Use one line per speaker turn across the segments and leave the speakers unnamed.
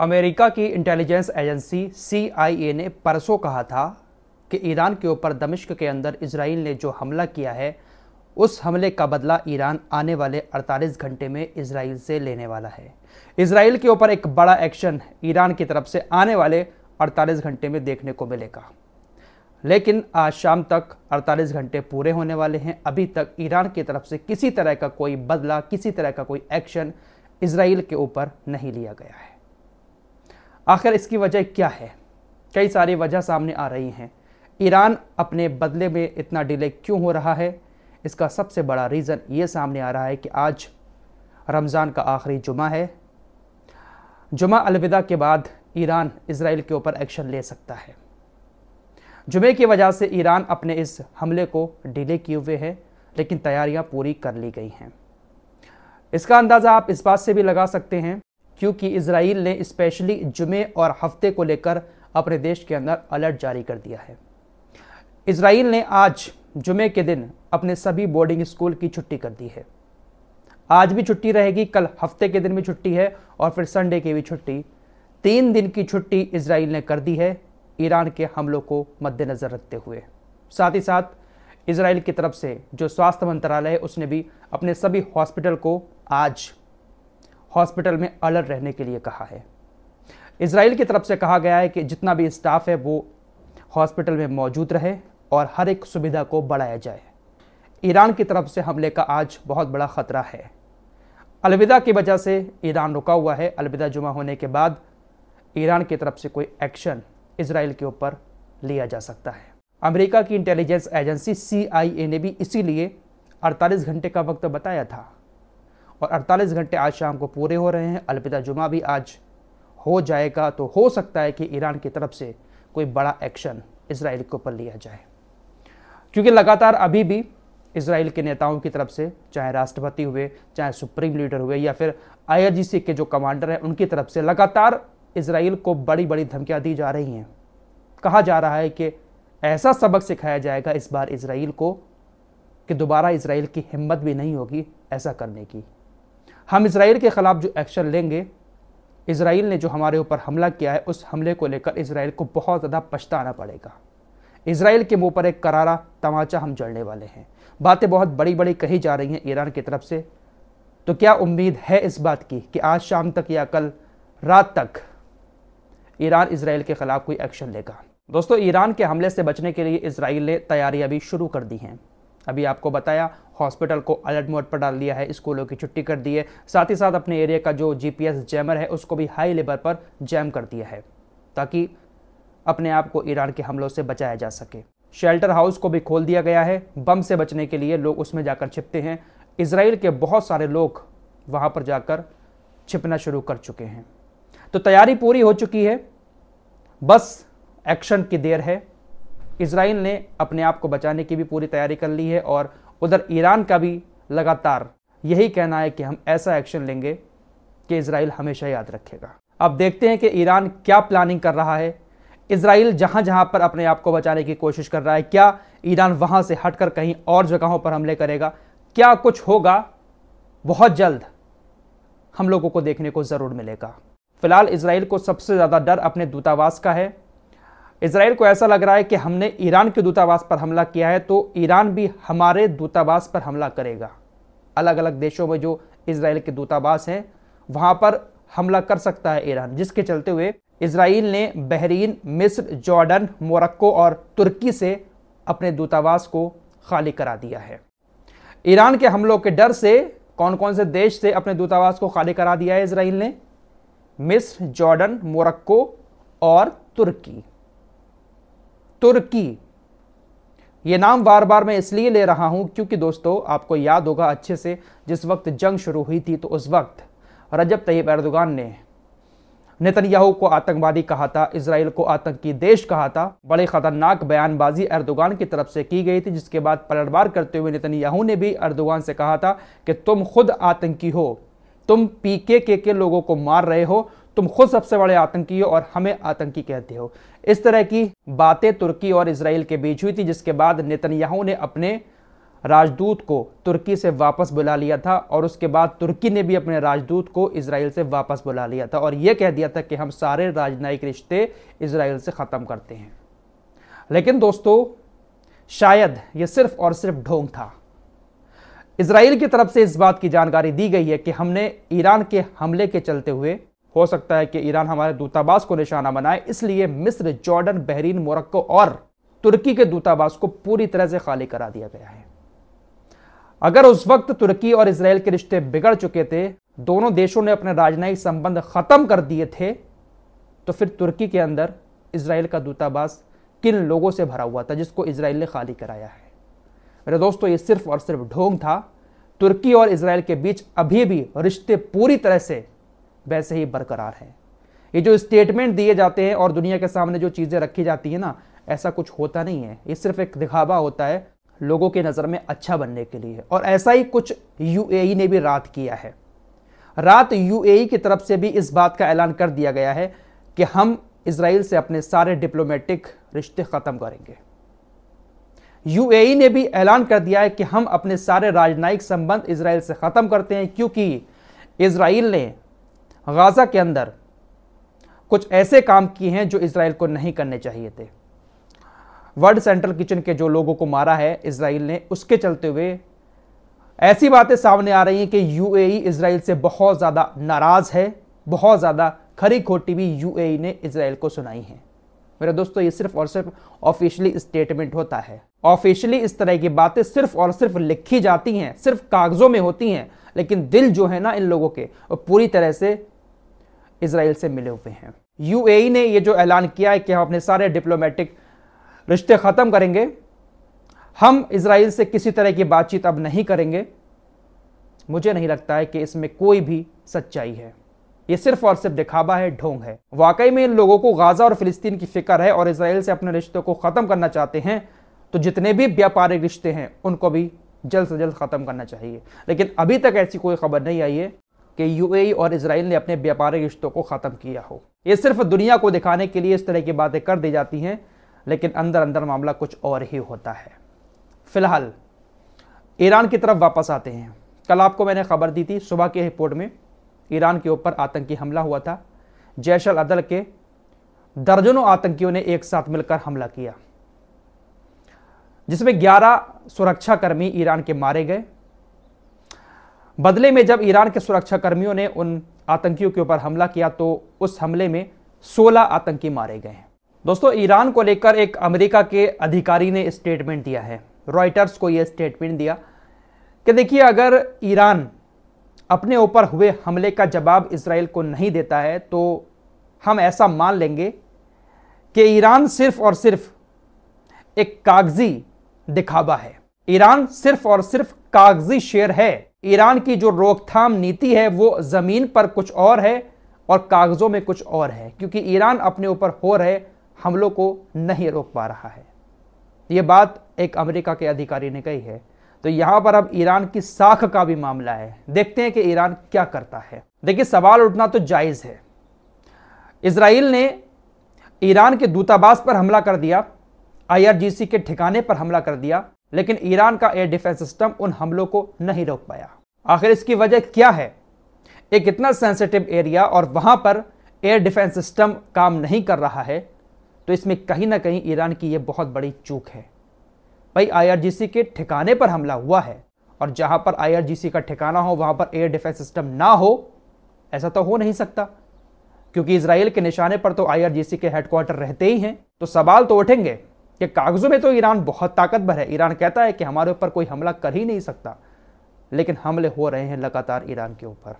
America की intelligence agency CIA ने परसों कहा था कि ईरान के ऊपर दमिश्क के अंदर इसराइल ने जो हमला किया है उस हमले का बदला ईरान आने वाले 48 घंटे में इसराइल से लेने वाला है इसराइल के ऊपर एक बड़ा एक्शन ईरान की तरफ से आने वाले 48 घंटे में देखने को मिलेगा लेकिन आज शाम तक 48 घंटे पूरे होने वाले हैं अभी तक ईरान की तरफ से किसी तरह का कोई बदला किसी तरह का कोई एक्शन इसराइल के ऊपर नहीं लिया गया है आखिर इसकी वजह क्या है कई सारी वजह सामने आ रही हैं ईरान अपने बदले में इतना डिले क्यों हो रहा है इसका सबसे बड़ा रीज़न ये सामने आ रहा है कि आज रमज़ान का आखिरी जुमा है जुमा अलविदा के बाद ईरान इसराइल के ऊपर एक्शन ले सकता है जुमे की वजह से ईरान अपने इस हमले को डिले किए हुए है लेकिन तैयारियां पूरी कर ली गई हैं इसका अंदाज़ा आप इस बात से भी लगा सकते हैं क्योंकि इसराइल ने स्पेशली जुमे और हफ्ते को लेकर अपने देश के अंदर अलर्ट जारी कर दिया है इसराइल ने आज जुमे के दिन अपने सभी बोर्डिंग स्कूल की छुट्टी कर दी है आज भी छुट्टी रहेगी कल हफ्ते के दिन भी छुट्टी है और फिर संडे की भी छुट्टी तीन दिन की छुट्टी इसराइल ने कर दी है ईरान के हमलों को मद्देनज़र रखते हुए साथ ही साथ इसराइल की तरफ से जो स्वास्थ्य मंत्रालय है उसने भी अपने सभी हॉस्पिटल को आज हॉस्पिटल में अलर्ट रहने के लिए कहा है इसराइल की तरफ से कहा गया है कि जितना भी स्टाफ है वो हॉस्पिटल में मौजूद रहे और हर एक सुविधा को बढ़ाया जाए ईरान की तरफ से हमले का आज बहुत बड़ा ख़तरा है अलविदा की वजह से ईरान रुका हुआ है अलविदा जुमा होने के बाद ईरान की तरफ से कोई एक्शन इसराइल के ऊपर लिया जा सकता है अमेरिका की इंटेलिजेंस एजेंसी सी ने भी इसीलिए 48 घंटे का वक्त बताया था और 48 घंटे आज शाम को पूरे हो रहे हैं अलविदा जुमा भी आज हो जाएगा तो हो सकता है कि ईरान की तरफ से कोई बड़ा एक्शन इसराइल के ऊपर लिया जाए क्योंकि लगातार अभी भी इसराइल के नेताओं की तरफ से चाहे राष्ट्रपति हुए चाहे सुप्रीम लीडर हुए या फिर आई के जो कमांडर हैं उनकी तरफ से लगातार इसराइल को बड़ी बड़ी धमकियाँ दी जा रही हैं कहा जा रहा है कि ऐसा सबक सिखाया जाएगा इस बार इसराइल को कि दोबारा इसराइल की हिम्मत भी नहीं होगी ऐसा करने की हम इसराइल के ख़िलाफ़ जो एक्शन लेंगे इसराइल ने जो हमारे ऊपर हमला किया है उस हमले को लेकर इसराइल को बहुत ज़्यादा पछताना पड़ेगा इसराइल के मुंह पर एक करारा तमाचा हम जड़ने वाले हैं बातें बहुत बड़ी बड़ी कही जा रही हैं ईरान की तरफ से तो क्या उम्मीद है इस बात की कि आज शाम तक या कल रात तक ईरान इसराइल के ख़िलाफ़ कोई एक्शन लेगा दोस्तों ईरान के हमले से बचने के लिए इसराइल ने तैयारियां भी शुरू कर दी हैं अभी आपको बताया हॉस्पिटल को अलर्ट मोड पर डाल दिया है स्कूलों की छुट्टी कर दी है साथ ही साथ अपने एरिया का जो जीपीएस जैमर है उसको भी हाई लेवल पर जैम कर दिया है ताकि अपने आप को ईरान के हमलों से बचाया जा सके शेल्टर हाउस को भी खोल दिया गया है बम से बचने के लिए लोग उसमें जाकर छिपते हैं इसराइल के बहुत सारे लोग वहाँ पर जाकर छिपना शुरू कर चुके हैं तो तैयारी पूरी हो चुकी है बस एक्शन की देर है इसराइल ने अपने आप को बचाने की भी पूरी तैयारी कर ली है और उधर ईरान का भी लगातार यही कहना है कि हम ऐसा एक्शन लेंगे कि इसराइल हमेशा याद रखेगा अब देखते हैं कि ईरान क्या प्लानिंग कर रहा है इसराइल जहां जहां पर अपने आप को बचाने की कोशिश कर रहा है क्या ईरान वहां से हटकर कहीं और जगहों पर हमले करेगा क्या कुछ होगा बहुत जल्द हम लोगों को देखने को ज़रूर मिलेगा फिलहाल इसराइल को सबसे ज़्यादा डर अपने दूतावास का है इसराइल को ऐसा लग रहा है कि हमने ईरान के दूतावास पर हमला किया है तो ईरान भी हमारे दूतावास पर हमला करेगा अलग अलग देशों में जो इसराइल के दूतावास हैं वहाँ पर हमला कर सकता है ईरान जिसके चलते हुए इसराइल ने बहरीन मिस्र जॉर्डन मोरक्को और तुर्की से अपने दूतावास को खाली करा दिया है ईरान के हमलों के डर से कौन कौन से देश से अपने दूतावास को खाली करा दिया है इसराइल ने मिस्र जॉर्डन मोरक्को और तुर्की तुर्की ये नाम बार बार मैं इसलिए ले रहा हूं क्योंकि दोस्तों आपको याद होगा अच्छे से जिस वक्त जंग शुरू हुई थी तो उस वक्त रजब तैयब एरदगान ने नेतन्याहू को आतंकवादी कहा था इसराइल को आतंकी देश कहा था बड़े खतरनाक बयानबाजी एर्दोगान की तरफ से की गई थी जिसके बाद पलटवार करते हुए नेतन्याहू ने भी एर्दोगान से कहा था कि तुम खुद आतंकी हो तुम पीके के के लोगों को मार रहे हो तुम खुद सबसे बड़े आतंकी हो और हमें आतंकी कहते हो इस तरह की बातें तुर्की और इसराइल के बीच हुई थी जिसके बाद नेतन्याहू ने अपने राजदूत को तुर्की से वापस बुला लिया था और उसके बाद तुर्की ने भी अपने राजदूत को इसराइल से वापस बुला लिया था और यह कह दिया था कि हम सारे राजनयिक रिश्ते इसराइल से ख़त्म करते हैं लेकिन दोस्तों शायद ये सिर्फ और सिर्फ ढोंग था इसराइल की तरफ से इस बात की जानकारी दी गई है कि हमने ईरान के हमले के चलते हुए हो सकता है कि ईरान हमारे दूतावास को निशाना बनाए इसलिए मिस्र जॉर्डन बहरीन मोरक्को और तुर्की के दूतावास को पूरी तरह से खाली करा दिया गया है अगर उस वक्त तुर्की और इसराइल के रिश्ते बिगड़ चुके थे दोनों देशों ने अपने राजनयिक संबंध खत्म कर दिए थे तो फिर तुर्की के अंदर इसराइल का दूतावास किन लोगों से भरा हुआ था जिसको इसराइल ने खाली कराया है मेरे दोस्तों ये सिर्फ और सिर्फ ढोंग था तुर्की और इसराइल के बीच अभी भी रिश्ते पूरी तरह से वैसे ही बरकरार है ये जो स्टेटमेंट दिए जाते हैं और दुनिया के सामने जो चीज़ें रखी जाती है ना ऐसा कुछ होता नहीं है ये सिर्फ एक दिखावा होता है लोगों की नज़र में अच्छा बनने के लिए और ऐसा ही कुछ यू e ने भी रात किया है रात यू e की तरफ से भी इस बात का ऐलान कर दिया गया है कि हम इसराइल से अपने सारे डिप्लोमेटिक रिश्ते ख़त्म करेंगे यू e ने भी ऐलान कर दिया है कि हम अपने सारे राजनयिक संबंध इसराइल से ख़त्म करते हैं क्योंकि इसराइल ने गाज़ा के अंदर कुछ ऐसे काम किए हैं जो इसराइल को नहीं करने चाहिए थे वर्ल्ड सेंट्रल किचन के जो लोगों को मारा है इसराइल ने उसके चलते हुए ऐसी बातें सामने आ रही हैं कि यूएई इसराइल से बहुत ज़्यादा नाराज़ है बहुत ज़्यादा खरी खोटी भी यूएई ने इसराइल को सुनाई है मेरे दोस्तों ये सिर्फ और सिर्फ ऑफिशियली स्टेटमेंट होता है ऑफिशियली इस तरह की बातें सिर्फ और सिर्फ लिखी जाती हैं सिर्फ कागज़ों में होती हैं लेकिन दिल जो है ना इन लोगों के वो पूरी तरह से इसराइल से मिले हुए हैं यू ने ये जो ऐलान किया है कि हम अपने सारे डिप्लोमेटिक रिश्ते ख़त्म करेंगे हम इसराइल से किसी तरह की बातचीत अब नहीं करेंगे मुझे नहीं लगता है कि इसमें कोई भी सच्चाई है ये सिर्फ और सिर्फ दिखावा है ढोंग है वाकई में इन लोगों को गाजा और फिलिस्तीन की फिक्र है और इसराइल से अपने रिश्तों को ख़त्म करना चाहते हैं तो जितने भी व्यापारिक रिश्ते हैं उनको भी जल्द से जल्द ख़त्म करना चाहिए लेकिन अभी तक ऐसी कोई खबर नहीं आई है कि यूएई और इसराइल ने अपने व्यापारिक रिश्तों को ख़त्म किया हो ये सिर्फ दुनिया को दिखाने के लिए इस तरह की बातें कर दी जाती हैं लेकिन अंदर अंदर मामला कुछ और ही होता है फिलहाल ईरान की तरफ वापस आते हैं कल आपको मैंने खबर दी थी सुबह के रिपोर्ट में ईरान के ऊपर आतंकी हमला हुआ था जैश अल अदल के दर्जनों आतंकियों ने एक साथ मिलकर हमला किया जिसमें 11 सुरक्षाकर्मी ईरान के मारे गए बदले में जब ईरान के सुरक्षा कर्मियों ने उन आतंकियों के ऊपर हमला किया तो उस हमले में 16 आतंकी मारे गए हैं दोस्तों ईरान को लेकर एक अमेरिका के अधिकारी ने स्टेटमेंट दिया है रॉयटर्स को यह स्टेटमेंट दिया कि देखिए अगर ईरान अपने ऊपर हुए हमले का जवाब इसराइल को नहीं देता है तो हम ऐसा मान लेंगे कि ईरान सिर्फ और सिर्फ एक कागजी दिखावा है ईरान सिर्फ और सिर्फ कागजी शेर है ईरान की जो रोकथाम नीति है वो ज़मीन पर कुछ और है और कागज़ों में कुछ और है क्योंकि ईरान अपने ऊपर हो रहे हमलों को नहीं रोक पा रहा है ये बात एक अमेरिका के अधिकारी ने कही है तो यहां पर अब ईरान की साख का भी मामला है देखते हैं कि ईरान क्या करता है देखिए सवाल उठना तो जायज़ है इसराइल ने ईरान के दूतावास पर हमला कर दिया आईआरजीसी के ठिकाने पर हमला कर दिया लेकिन ईरान का एयर डिफेंस सिस्टम उन हमलों को नहीं रोक पाया आखिर इसकी वजह क्या है एक इतना सेंसिटिव एरिया और वहां पर एयर डिफेंस सिस्टम काम नहीं कर रहा है तो इसमें कहीं ना कहीं ईरान की यह बहुत बड़ी चूक है भाई आईआरजीसी के ठिकाने पर हमला हुआ है और जहां पर आईआरजीसी का ठिकाना हो वहां पर एयर डिफेंस सिस्टम ना हो ऐसा तो हो नहीं सकता क्योंकि इसराइल के निशाने पर तो आईआरजीसी के हेडक्वार्टर रहते ही हैं तो सवाल तो उठेंगे कि कागज़ों में तो ईरान बहुत ताकतवर है ईरान कहता है कि हमारे ऊपर कोई हमला कर ही नहीं सकता लेकिन हमले हो रहे हैं लगातार ईरान के ऊपर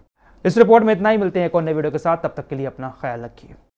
इस रिपोर्ट में इतना ही मिलते हैं एक और नए वीडियो के साथ तब तक के लिए अपना ख्याल रखिए